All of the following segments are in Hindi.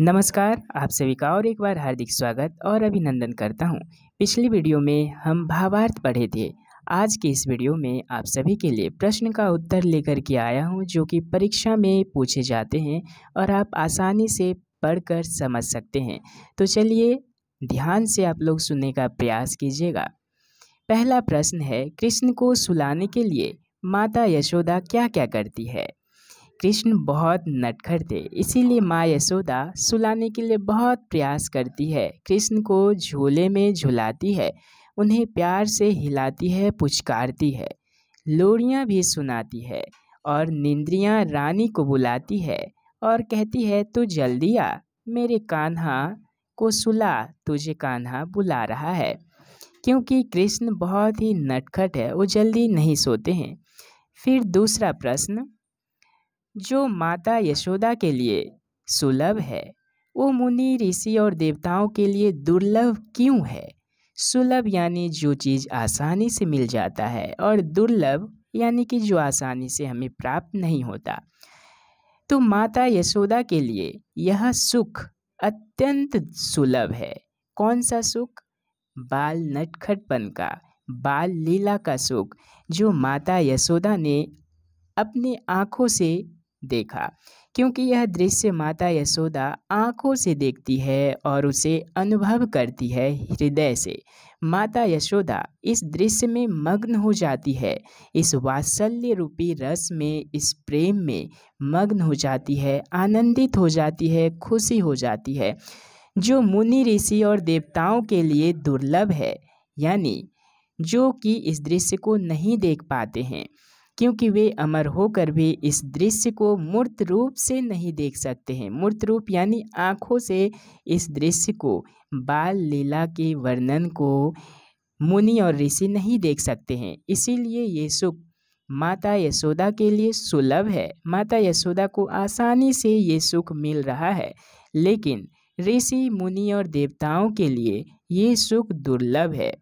नमस्कार आप सभी का और एक बार हार्दिक स्वागत और अभिनंदन करता हूँ पिछली वीडियो में हम भावार्थ पढ़े थे आज के इस वीडियो में आप सभी के लिए प्रश्न का उत्तर लेकर के आया हूँ जो कि परीक्षा में पूछे जाते हैं और आप आसानी से पढ़कर समझ सकते हैं तो चलिए ध्यान से आप लोग सुनने का प्रयास कीजिएगा पहला प्रश्न है कृष्ण को सुलाने के लिए माता यशोदा क्या क्या करती है कृष्ण बहुत नटखट थे इसीलिए माँ यशोदा सुलाने के लिए बहुत प्रयास करती है कृष्ण को झूले में झुलाती है उन्हें प्यार से हिलाती है पुचकारती है लोरियाँ भी सुनाती है और निंद्रियाँ रानी को बुलाती है और कहती है तू जल्दी आ मेरे कान्हा को सुला तुझे कान्हा बुला रहा है क्योंकि कृष्ण बहुत ही नटखट है वो जल्दी नहीं सोते हैं फिर दूसरा प्रश्न जो माता यशोदा के लिए सुलभ है वो मुनि ऋषि और देवताओं के लिए दुर्लभ क्यों है सुलभ यानी जो चीज़ आसानी से मिल जाता है और दुर्लभ यानी कि जो आसानी से हमें प्राप्त नहीं होता तो माता यशोदा के लिए यह सुख अत्यंत सुलभ है कौन सा सुख बाल नटखटपन का बाल लीला का सुख जो माता यशोदा ने अपनी आँखों से देखा क्योंकि यह दृश्य माता यशोदा आंखों से देखती है और उसे अनुभव करती है हृदय से माता यशोदा इस दृश्य में मग्न हो जाती है इस वात्सल्य रूपी रस में इस प्रेम में मग्न हो जाती है आनंदित हो जाती है खुशी हो जाती है जो मुनि ऋषि और देवताओं के लिए दुर्लभ है यानी जो कि इस दृश्य को नहीं देख पाते हैं क्योंकि वे अमर होकर भी इस दृश्य को मूर्त रूप से नहीं देख सकते हैं मूर्त रूप यानी आँखों से इस दृश्य को बाल लीला के वर्णन को मुनि और ऋषि नहीं देख सकते हैं इसीलिए ये सुख माता यशोदा के लिए सुलभ है माता यशोदा को आसानी से ये सुख मिल रहा है लेकिन ऋषि मुनि और देवताओं के लिए ये सुख दुर्लभ है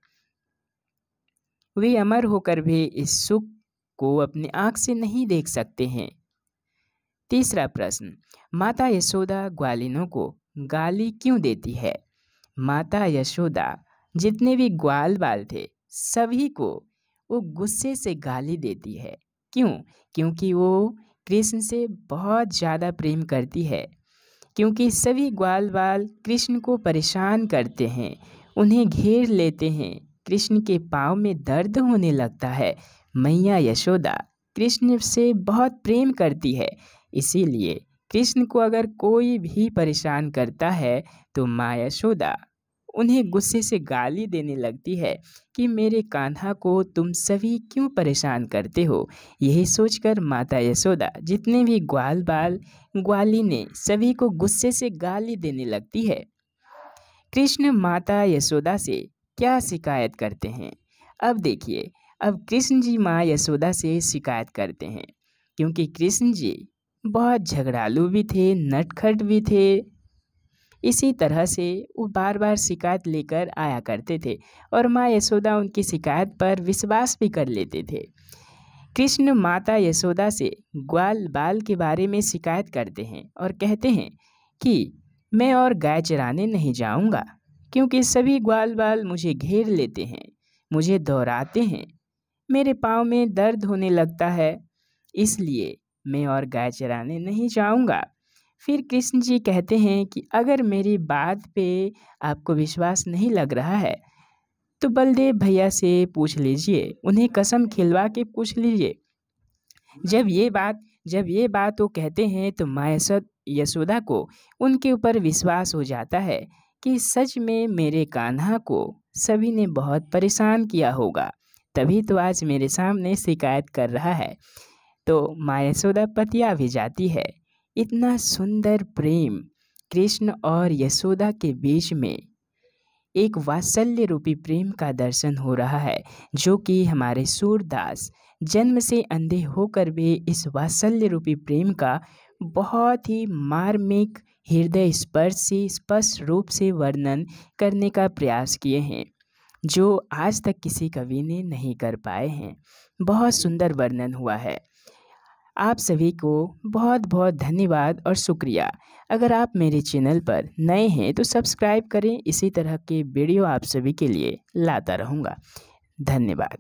वे अमर होकर भी इस सुख को अपनी आँख से नहीं देख सकते हैं तीसरा प्रश्न माता यशोदा ग्वालिनों को गाली क्यों देती है माता यशोदा जितने भी ग्वाल बाल थे सभी को वो गुस्से से गाली देती है क्यों क्योंकि वो कृष्ण से बहुत ज़्यादा प्रेम करती है क्योंकि सभी ग्वाल बाल कृष्ण को परेशान करते हैं उन्हें घेर लेते हैं कृष्ण के पाँव में दर्द होने लगता है मैया यशोदा कृष्ण से बहुत प्रेम करती है इसीलिए कृष्ण को अगर कोई भी परेशान करता है तो माँ यशोदा उन्हें गुस्से से गाली देने लगती है कि मेरे कान्हा को तुम सभी क्यों परेशान करते हो यही सोचकर माता यशोदा जितने भी ग्वाल बाल ग्वाली ने सभी को गुस्से से गाली देने लगती है कृष्ण माता यशोदा से क्या शिकायत करते हैं अब देखिए अब कृष्ण जी माँ यशोदा से शिकायत करते हैं क्योंकि कृष्ण जी बहुत झगड़ालू भी थे नटखट भी थे इसी तरह से वो बार बार शिकायत लेकर आया करते थे और माँ यशोदा उनकी शिकायत पर विश्वास भी कर लेते थे कृष्ण माता यशोदा से ग्वाल बाल के बारे में शिकायत करते हैं और कहते हैं कि मैं और गाय चराने नहीं जाऊंगा क्योंकि सभी ग्वाल बाल मुझे घेर लेते हैं मुझे दोहराते हैं मेरे पाँव में दर्द होने लगता है इसलिए मैं और गाय चराने नहीं जाऊँगा फिर कृष्ण जी कहते हैं कि अगर मेरी बात पे आपको विश्वास नहीं लग रहा है तो बलदेव भैया से पूछ लीजिए उन्हें कसम खिलवा के पूछ लीजिए जब ये बात जब ये बात वो कहते हैं तो मायसत यशोदा को उनके ऊपर विश्वास हो जाता है कि सच में मेरे कान्हा को सभी ने बहुत परेशान किया होगा तभी तो आज मेरे सामने शिकायत कर रहा है तो माँ यशोदा पतिया भी जाती है इतना सुंदर प्रेम कृष्ण और यशोदा के बीच में एक वात्सल्य रूपी प्रेम का दर्शन हो रहा है जो कि हमारे सूरदास जन्म से अंधे होकर भी इस वात्सल्य रूपी प्रेम का बहुत ही मार्मिक हृदय स्पर्श से स्पष्ट रूप से वर्णन करने का प्रयास किए हैं जो आज तक किसी कवि ने नहीं कर पाए हैं बहुत सुंदर वर्णन हुआ है आप सभी को बहुत बहुत धन्यवाद और शुक्रिया अगर आप मेरे चैनल पर नए हैं तो सब्सक्राइब करें इसी तरह के वीडियो आप सभी के लिए लाता रहूँगा धन्यवाद